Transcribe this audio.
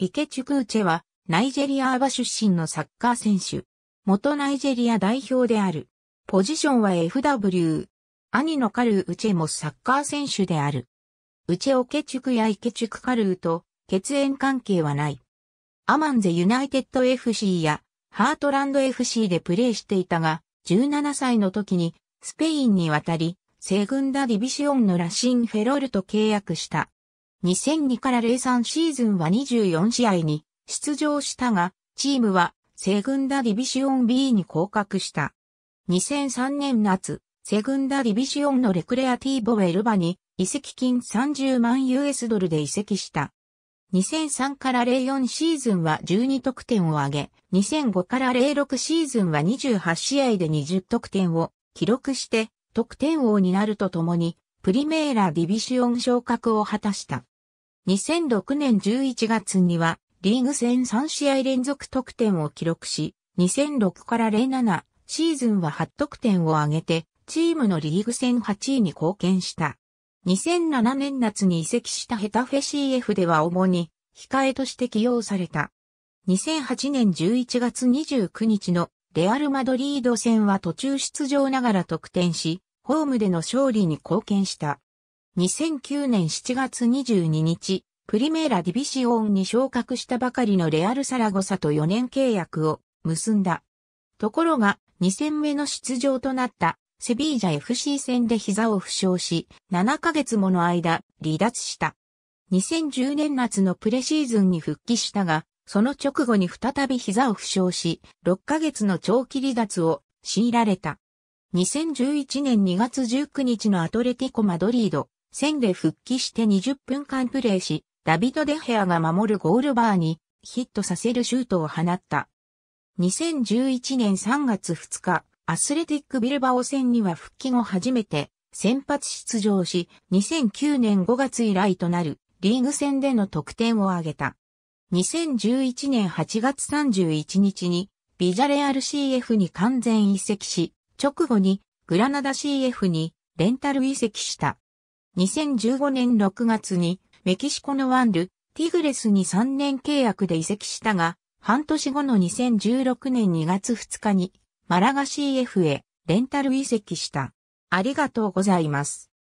イケチュクーチェは、ナイジェリアアバ出身のサッカー選手。元ナイジェリア代表である。ポジションは FW。兄のカルー・ウチェもサッカー選手である。ウチェオケチュクやイケチュクカルーと血縁関係はない。アマンゼユナイテッド FC やハートランド FC でプレーしていたが、17歳の時にスペインに渡り、セグンダディビシオンのラシンフェロールと契約した。2002から03シーズンは24試合に出場したが、チームはセグンダディビシオン B に降格した。2003年夏、セグンダディビシオンのレクレアティーボエルバに移籍金30万 US ドルで移籍した。2003から04シーズンは12得点を挙げ、2005から06シーズンは28試合で20得点を記録して得点王になるとともに、プリメーラディビシオン昇格を果たした。2006年11月にはリーグ戦3試合連続得点を記録し、2006から07シーズンは8得点を挙げて、チームのリーグ戦8位に貢献した。2007年夏に移籍したヘタフェ CF では主に控えとして起用された。2008年11月29日のレアル・マドリード戦は途中出場ながら得点し、ホームでの勝利に貢献した。2009年7月22日、プリメーラディビシオンに昇格したばかりのレアル・サラゴサと4年契約を結んだ。ところが、2戦目の出場となったセビージャ FC 戦で膝を負傷し、7ヶ月もの間、離脱した。2010年夏のプレシーズンに復帰したが、その直後に再び膝を負傷し、6ヶ月の長期離脱を強いられた。2011年2月19日のアトレティコ・マドリード戦で復帰して20分間プレーし、ダビド・デヘアが守るゴールバーにヒットさせるシュートを放った。2011年3月2日、アスレティック・ビルバオ戦には復帰後初めて先発出場し、2009年5月以来となるリーグ戦での得点を挙げた。2011年8月31日にビジャレアル CF に完全移籍し、直後にグラナダ CF にレンタル移籍した。2015年6月にメキシコのワンル、ティグレスに3年契約で移籍したが、半年後の2016年2月2日にマラガ CF へレンタル移籍した。ありがとうございます。